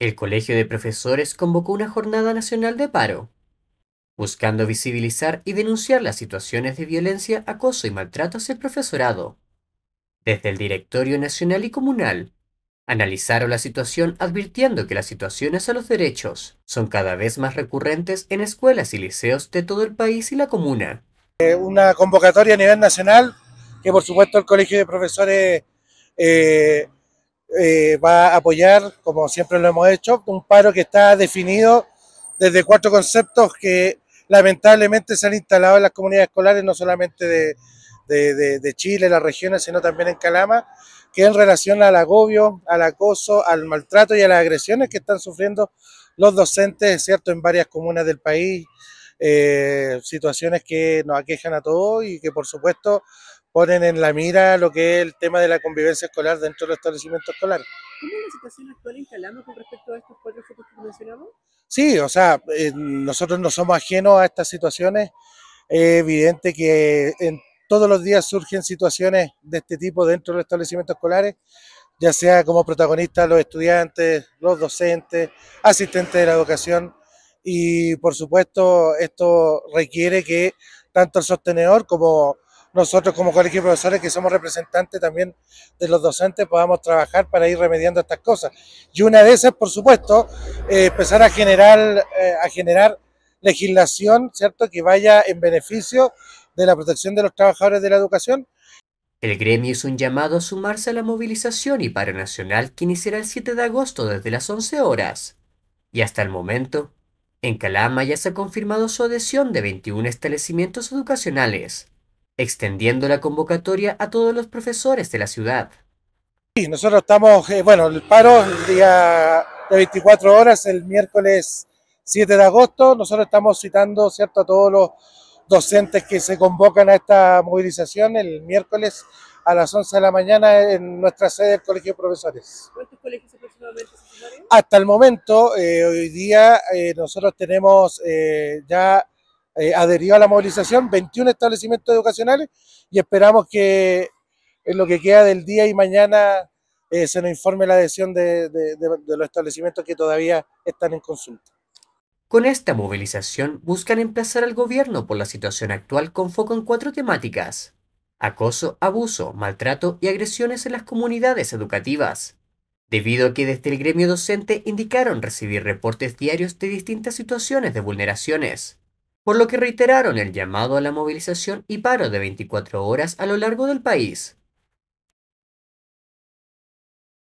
el Colegio de Profesores convocó una jornada nacional de paro, buscando visibilizar y denunciar las situaciones de violencia, acoso y maltrato hacia el profesorado. Desde el Directorio Nacional y Comunal, analizaron la situación advirtiendo que las situaciones a los derechos son cada vez más recurrentes en escuelas y liceos de todo el país y la comuna. Eh, una convocatoria a nivel nacional que por supuesto el Colegio de Profesores eh, eh, va a apoyar, como siempre lo hemos hecho, un paro que está definido desde cuatro conceptos que lamentablemente se han instalado en las comunidades escolares, no solamente de, de, de, Chile, las regiones, sino también en Calama, que en relación al agobio, al acoso, al maltrato y a las agresiones que están sufriendo los docentes, ¿cierto?, en varias comunas del país, eh, situaciones que nos aquejan a todos y que por supuesto ponen en la mira lo que es el tema de la convivencia escolar dentro del establecimiento escolar. ¿Cómo es la situación actual en con respecto a estos cuatro focos que mencionamos? Sí, o sea, eh, nosotros no somos ajenos a estas situaciones. Es evidente que en, todos los días surgen situaciones de este tipo dentro de los establecimientos escolares, ya sea como protagonistas los estudiantes, los docentes, asistentes de la educación. Y por supuesto, esto requiere que tanto el sostenedor como nosotros como colegio de profesores que somos representantes también de los docentes podamos trabajar para ir remediando estas cosas. Y una de esas, por supuesto, eh, empezar a generar, eh, a generar legislación, ¿cierto?, que vaya en beneficio de la protección de los trabajadores de la educación. El gremio hizo un llamado a sumarse a la movilización y paro nacional que iniciará el 7 de agosto desde las 11 horas. Y hasta el momento, en Calama ya se ha confirmado su adhesión de 21 establecimientos educacionales, extendiendo la convocatoria a todos los profesores de la ciudad. Sí, nosotros estamos, eh, bueno, el paro el día de 24 horas, el miércoles 7 de agosto, nosotros estamos citando, ¿cierto?, a todos los docentes que se convocan a esta movilización el miércoles a las 11 de la mañana en nuestra sede del Colegio de Profesores. ¿Cuántos colegios aproximadamente? Hasta el momento, eh, hoy día, eh, nosotros tenemos ya eh, Adherió a la movilización, 21 establecimientos educacionales y esperamos que en lo que queda del día y mañana eh, se nos informe la adhesión de, de los establecimientos que todavía están en consulta. Con esta movilización buscan emplazar al gobierno por la situación actual con foco en cuatro temáticas. Acoso, abuso, maltrato y agresiones en las comunidades educativas. Debido a que desde el gremio docente indicaron recibir reportes diarios de distintas situaciones de vulneraciones, por lo que reiteraron el llamado a la movilización y paro de 24 horas a lo largo del país.